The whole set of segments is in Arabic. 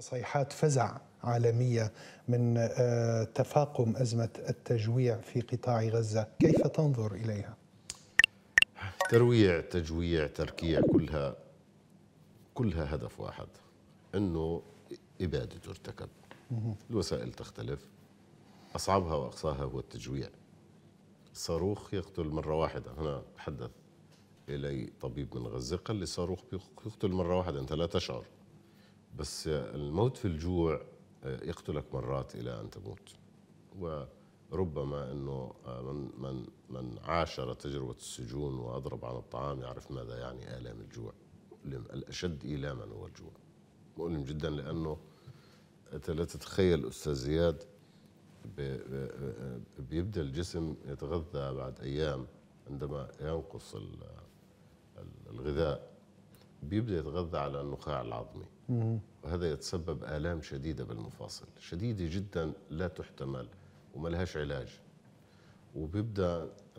صيحات فزع عالميه من آه، تفاقم ازمه التجويع في قطاع غزه، كيف تنظر اليها؟ ترويع، تجويع، تركيع كلها كلها هدف واحد انه اباده ترتكب. الوسائل تختلف اصعبها واقصاها هو التجويع. صاروخ يقتل مره واحده، هنا تحدث الي طبيب من غزه قال لي صاروخ يقتل مره واحده انت لا تشعر. بس الموت في الجوع آه، يقتلك مرات إلى أن تموت وربما أنه آه، من, من, من عاشر تجربة السجون وأضرب عن الطعام يعرف ماذا يعني آلام الجوع الأشد إيلاما هو الجوع مؤلم جدا لأنه أنت لا تتخيل أستاذ زياد آه، بيبدأ الجسم يتغذى بعد أيام عندما ينقص الغذاء بيبدا يتغذى على النخاع العظمي وهذا يتسبب الام شديده بالمفاصل شديده جدا لا تحتمل وما لهاش علاج وبيبدا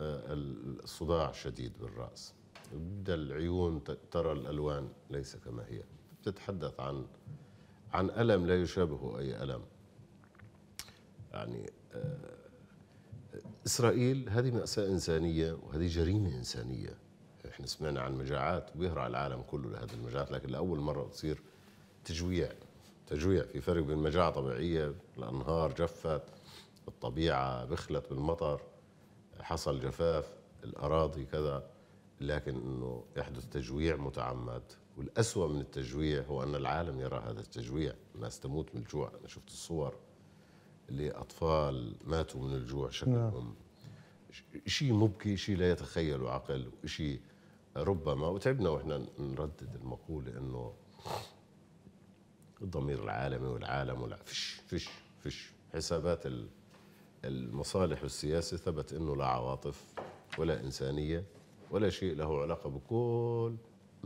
آه، الصداع شديد بالراس بيبدا العيون ترى الالوان ليس كما هي بتتحدث عن عن الم لا يشابه اي الم يعني آه، اسرائيل هذه ماساه انسانيه وهذه جريمه انسانيه احنا سمعنا عن مجاعات بيهرع العالم كله لهذه المجاعات لكن لاول مره بتصير تجويع تجويع في فرق بين مجاعه طبيعيه الانهار جفت الطبيعه بخلت بالمطر حصل جفاف الاراضي كذا لكن انه يحدث تجويع متعمد والأسوأ من التجويع هو أن العالم يرى هذا التجويع الناس تموت من الجوع أنا شفت الصور لأطفال ماتوا من الجوع شكلهم نعم. شيء مبكي شيء لا يتخيله عقل شيء ربما وتعبنا واحنا نردد المقوله انه الضمير العالمي والعالم ولا فش فش فش حسابات المصالح والسياسه ثبت انه لا عواطف ولا انسانيه ولا شيء له علاقه بكل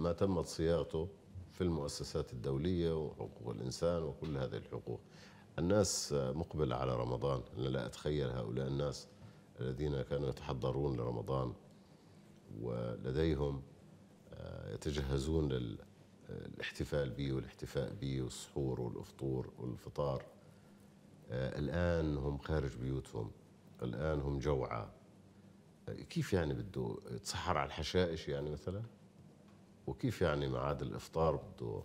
ما تمت صياغته في المؤسسات الدوليه وحقوق الانسان وكل هذه الحقوق الناس مقبله على رمضان انا لا اتخيل هؤلاء الناس الذين كانوا يتحضرون لرمضان ولديهم آه، يتجهزون للاحتفال به والاحتفاء به والسحور والافطور والفطار آه، الان هم خارج بيوتهم الان هم جوعى آه، كيف يعني بده يتسحر على الحشائش يعني مثلا وكيف يعني معاد الافطار بده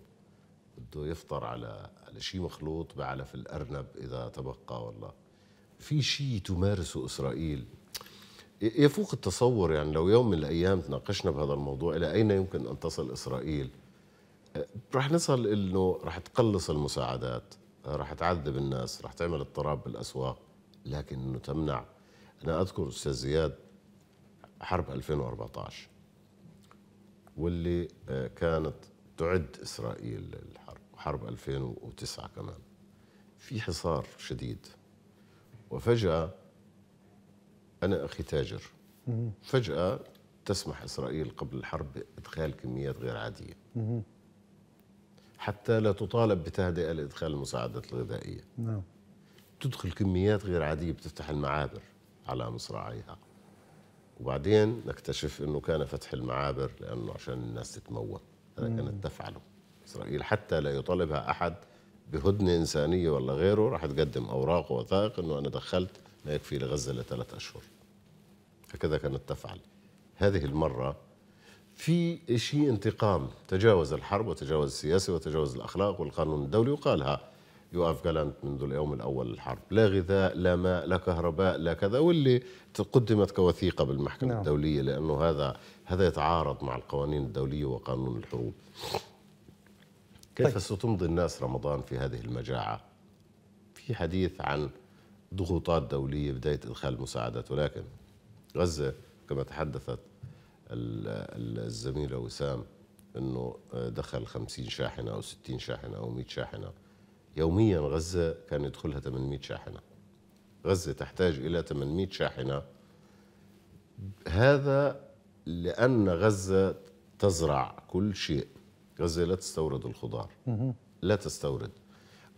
بده يفطر على على شيء مخلوط بعلف الارنب اذا تبقى والله في شيء تمارسه إسرائيل يفوق التصور يعني لو يوم من الأيام تناقشنا بهذا الموضوع إلى أين يمكن أن تصل إسرائيل أه، رح نصل إنه رح تقلص المساعدات أه، رح تعذب الناس رح تعمل اضطراب بالأسواق لكن إنه تمنع أنا أذكر أستاذ زياد حرب 2014 واللي أه، كانت تعد إسرائيل للحرب حرب 2009 كمان في حصار شديد وفجأة أنا أخي تاجر فجأة تسمح إسرائيل قبل الحرب بإدخال كميات غير عادية حتى لا تطالب بتهدئة لإدخال المساعدات الغذائية نعم تدخل كميات غير عادية بتفتح المعابر على مصراعيها وبعدين نكتشف أنه كان فتح المعابر لأنه عشان الناس تتموت هذا كانت تفعله إسرائيل حتى لا يطالبها أحد بهدنه انسانيه ولا غيره راح تقدم اوراق ووثائق انه انا دخلت ما يكفي لغزه لثلاث اشهر هكذا كانت تفعل هذه المره في شيء انتقام تجاوز الحرب وتجاوز السياسه وتجاوز الاخلاق والقانون الدولي وقالها يوقف جالانت منذ اليوم الاول للحرب لا غذاء لا ماء لا كهرباء لا كذا واللي قدمت كوثيقه بالمحكمه نعم. الدوليه لانه هذا هذا يتعارض مع القوانين الدوليه وقانون الحروب طيب. كيف طيب. ستمضي الناس رمضان في هذه المجاعة؟ في حديث عن ضغوطات دولية بداية إدخال المساعدات ولكن غزة كما تحدثت الزميلة وسام أنه دخل 50 شاحنة أو 60 شاحنة أو 100 شاحنة يوميا غزة كان يدخلها 800 شاحنة غزة تحتاج إلى 800 شاحنة هذا لأن غزة تزرع كل شيء غزة لا تستورد الخضار لا تستورد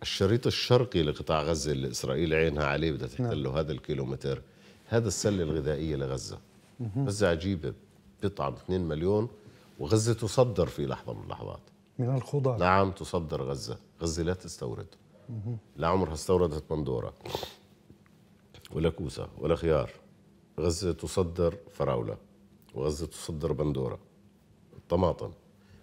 الشريط الشرقي لقطاع غزة اللي إسرائيل عينها عليه بدها نعم. تحتله هذا الكيلومتر هذا السلة الغذائية لغزة غزة عجيبة بيطعم 2 مليون وغزة تصدر في لحظة من اللحظات من الخضار نعم تصدر غزة غزة لا تستورد لا عمرها استوردت بندورة ولا كوسة ولا خيار غزة تصدر فراولة وغزة تصدر بندورة الطماطم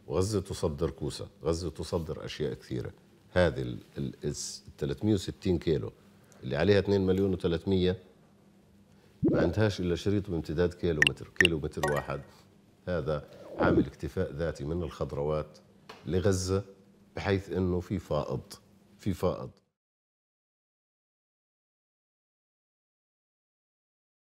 وغزة تصدر كوسا، غزة تصدر أشياء كثيرة هذه الـ, ال 360 كيلو اللي عليها 2 مليون و300 ما عندهاش إلا شريط بامتداد كيلو متر كيلو متر واحد هذا عامل اكتفاء ذاتي من الخضروات لغزة بحيث أنه في فائض في فائض